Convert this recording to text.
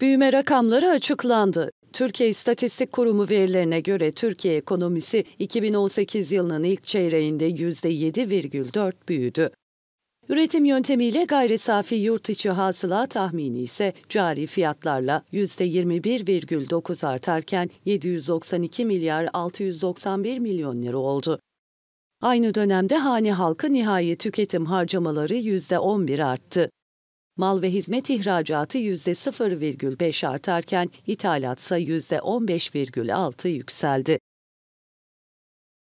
Büyüme rakamları açıklandı. Türkiye İstatistik Kurumu verilerine göre Türkiye ekonomisi 2018 yılının ilk çeyreğinde %7,4 büyüdü. Üretim yöntemiyle gayri safi yurt içi hasıla tahmini ise cari fiyatlarla %21,9 artarken 792 milyar 691 milyon lira oldu. Aynı dönemde hane halkı nihai tüketim harcamaları %11 arttı. Mal ve hizmet ihracatı %0,5 artarken ithalatsa ise %15,6 yükseldi.